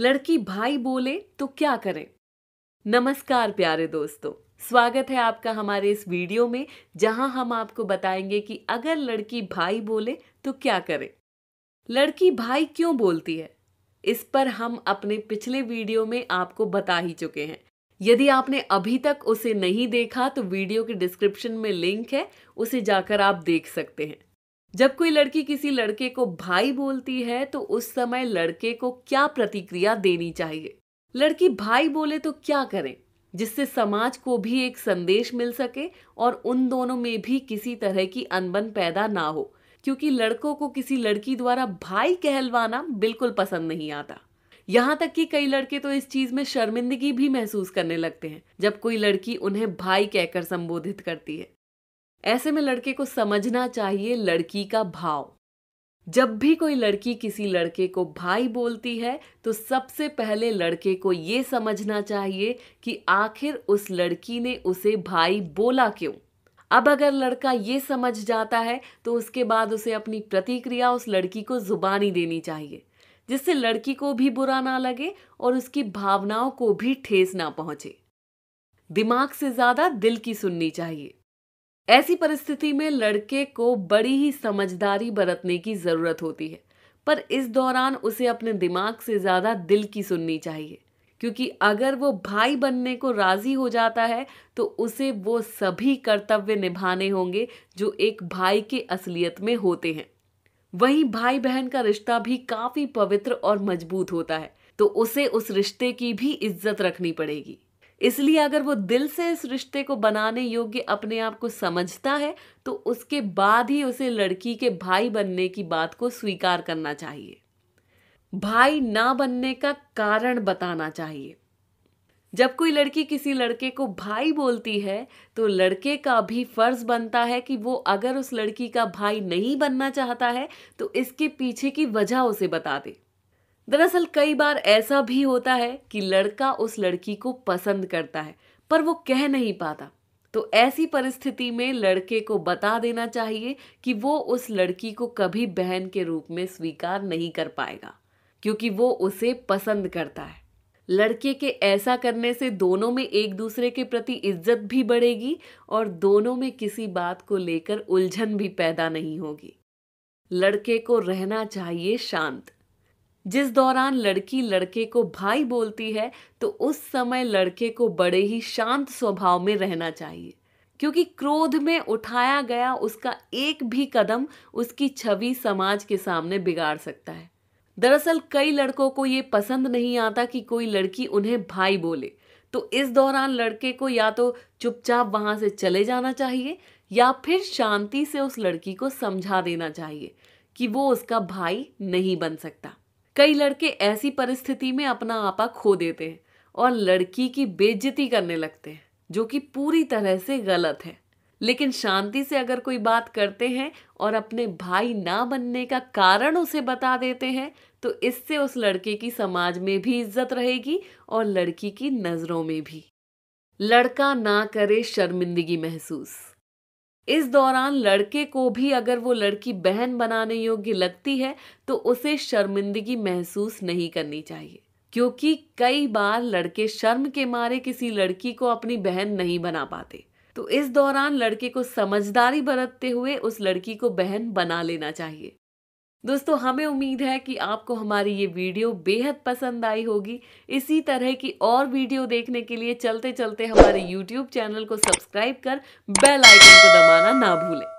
लड़की भाई बोले तो क्या करें नमस्कार प्यारे दोस्तों स्वागत है आपका हमारे इस वीडियो में जहां हम आपको बताएंगे कि अगर लड़की भाई बोले तो क्या करें लड़की भाई क्यों बोलती है इस पर हम अपने पिछले वीडियो में आपको बता ही चुके हैं यदि आपने अभी तक उसे नहीं देखा तो वीडियो के डिस्क्रिप्शन में लिंक है उसे जाकर आप देख सकते हैं जब कोई लड़की किसी लड़के को भाई बोलती है तो उस समय लड़के को क्या प्रतिक्रिया देनी चाहिए लड़की भाई बोले तो क्या करें जिससे समाज को भी एक संदेश मिल सके और उन दोनों में भी किसी तरह की अनबन पैदा ना हो क्योंकि लड़कों को किसी लड़की द्वारा भाई कहलवाना बिल्कुल पसंद नहीं आता यहाँ तक कि कई लड़के तो इस चीज में शर्मिंदगी भी महसूस करने लगते हैं जब कोई लड़की उन्हें भाई कहकर संबोधित करती है ऐसे में लड़के को समझना चाहिए लड़की का भाव जब भी कोई लड़की किसी लड़के को भाई बोलती है तो सबसे पहले लड़के को ये समझना चाहिए कि आखिर उस लड़की ने उसे भाई बोला क्यों अब अगर लड़का ये समझ जाता है तो उसके बाद उसे अपनी प्रतिक्रिया उस लड़की को जुबानी देनी चाहिए जिससे लड़की को भी बुरा ना लगे और उसकी भावनाओं को भी ठेस ना पहुंचे दिमाग से ज़्यादा दिल की सुननी चाहिए ऐसी परिस्थिति में लड़के को बड़ी ही समझदारी बरतने की ज़रूरत होती है पर इस दौरान उसे अपने दिमाग से ज़्यादा दिल की सुननी चाहिए क्योंकि अगर वो भाई बनने को राज़ी हो जाता है तो उसे वो सभी कर्तव्य निभाने होंगे जो एक भाई के असलियत में होते हैं वहीं भाई बहन का रिश्ता भी काफ़ी पवित्र और मजबूत होता है तो उसे उस रिश्ते की भी इज्जत रखनी पड़ेगी इसलिए अगर वो दिल से इस रिश्ते को बनाने योग्य अपने आप को समझता है तो उसके बाद ही उसे लड़की के भाई बनने की बात को स्वीकार करना चाहिए भाई ना बनने का कारण बताना चाहिए जब कोई लड़की किसी लड़के को भाई बोलती है तो लड़के का भी फर्ज बनता है कि वो अगर उस लड़की का भाई नहीं बनना चाहता है तो इसके पीछे की वजह उसे बता दे दरअसल कई बार ऐसा भी होता है कि लड़का उस लड़की को पसंद करता है पर वो कह नहीं पाता तो ऐसी परिस्थिति में लड़के को बता देना चाहिए कि वो उस लड़की को कभी बहन के रूप में स्वीकार नहीं कर पाएगा क्योंकि वो उसे पसंद करता है लड़के के ऐसा करने से दोनों में एक दूसरे के प्रति इज्जत भी बढ़ेगी और दोनों में किसी बात को लेकर उलझन भी पैदा नहीं होगी लड़के को रहना चाहिए शांत जिस दौरान लड़की लड़के को भाई बोलती है तो उस समय लड़के को बड़े ही शांत स्वभाव में रहना चाहिए क्योंकि क्रोध में उठाया गया उसका एक भी कदम उसकी छवि समाज के सामने बिगाड़ सकता है दरअसल कई लड़कों को ये पसंद नहीं आता कि कोई लड़की उन्हें भाई बोले तो इस दौरान लड़के को या तो चुपचाप वहाँ से चले जाना चाहिए या फिर शांति से उस लड़की को समझा देना चाहिए कि वो उसका भाई नहीं बन सकता कई लड़के ऐसी परिस्थिति में अपना आपा खो देते हैं और लड़की की बेज्जती करने लगते हैं जो कि पूरी तरह से गलत है लेकिन शांति से अगर कोई बात करते हैं और अपने भाई ना बनने का कारण उसे बता देते हैं तो इससे उस लड़के की समाज में भी इज्जत रहेगी और लड़की की नज़रों में भी लड़का ना करे शर्मिंदगी महसूस इस दौरान लड़के को भी अगर वो लड़की बहन बनाने योग्य लगती है तो उसे शर्मिंदगी महसूस नहीं करनी चाहिए क्योंकि कई बार लड़के शर्म के मारे किसी लड़की को अपनी बहन नहीं बना पाते तो इस दौरान लड़के को समझदारी बरतते हुए उस लड़की को बहन बना लेना चाहिए दोस्तों हमें उम्मीद है कि आपको हमारी ये वीडियो बेहद पसंद आई होगी इसी तरह की और वीडियो देखने के लिए चलते चलते हमारे यूट्यूब चैनल को सब्सक्राइब कर बेल आइकन को दबाना ना भूलें